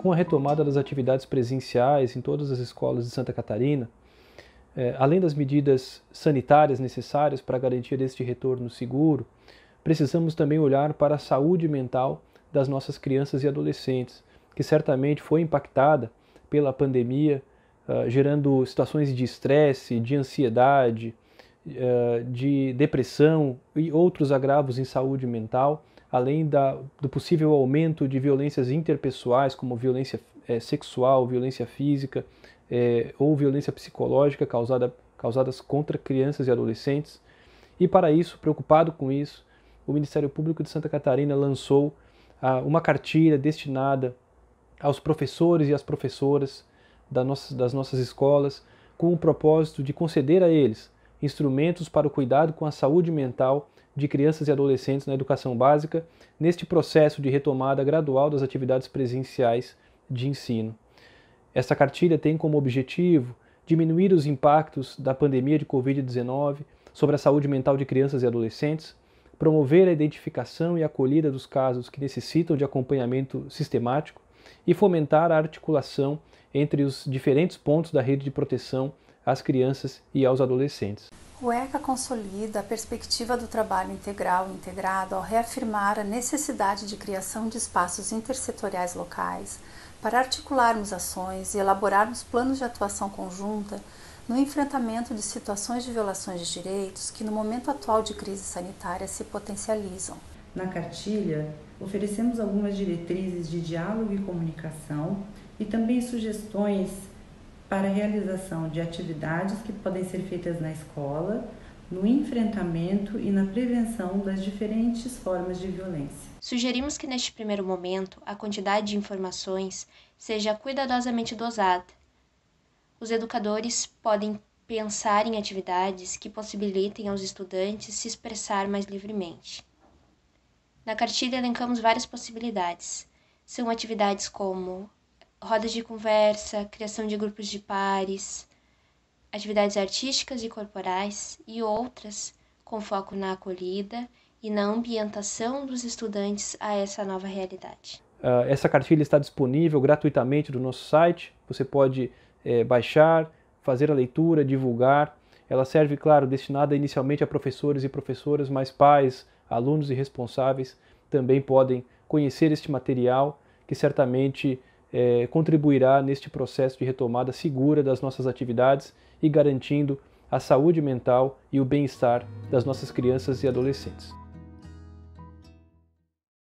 com a retomada das atividades presenciais em todas as escolas de Santa Catarina, é, além das medidas sanitárias necessárias para garantir este retorno seguro, precisamos também olhar para a saúde mental das nossas crianças e adolescentes, que certamente foi impactada pela pandemia, ah, gerando situações de estresse, de ansiedade, eh, de depressão e outros agravos em saúde mental além da, do possível aumento de violências interpessoais, como violência é, sexual, violência física é, ou violência psicológica causada, causadas contra crianças e adolescentes. E para isso, preocupado com isso, o Ministério Público de Santa Catarina lançou ah, uma cartilha destinada aos professores e às professoras da nossa, das nossas escolas, com o propósito de conceder a eles instrumentos para o cuidado com a saúde mental de crianças e adolescentes na educação básica, neste processo de retomada gradual das atividades presenciais de ensino. Esta cartilha tem como objetivo diminuir os impactos da pandemia de Covid-19 sobre a saúde mental de crianças e adolescentes, promover a identificação e acolhida dos casos que necessitam de acompanhamento sistemático e fomentar a articulação entre os diferentes pontos da rede de proteção às crianças e aos adolescentes. O ECA consolida a perspectiva do trabalho integral e integrado ao reafirmar a necessidade de criação de espaços intersetoriais locais para articularmos ações e elaborarmos planos de atuação conjunta no enfrentamento de situações de violações de direitos que, no momento atual de crise sanitária, se potencializam. Na cartilha, oferecemos algumas diretrizes de diálogo e comunicação e também sugestões para a realização de atividades que podem ser feitas na escola, no enfrentamento e na prevenção das diferentes formas de violência. Sugerimos que neste primeiro momento a quantidade de informações seja cuidadosamente dosada. Os educadores podem pensar em atividades que possibilitem aos estudantes se expressar mais livremente. Na cartilha elencamos várias possibilidades. São atividades como rodas de conversa, criação de grupos de pares, atividades artísticas e corporais e outras com foco na acolhida e na ambientação dos estudantes a essa nova realidade. Uh, essa cartilha está disponível gratuitamente no nosso site, você pode é, baixar, fazer a leitura, divulgar. Ela serve, claro, destinada inicialmente a professores e professoras, mas pais, alunos e responsáveis também podem conhecer este material que certamente é, contribuirá neste processo de retomada segura das nossas atividades e garantindo a saúde mental e o bem-estar das nossas crianças e adolescentes.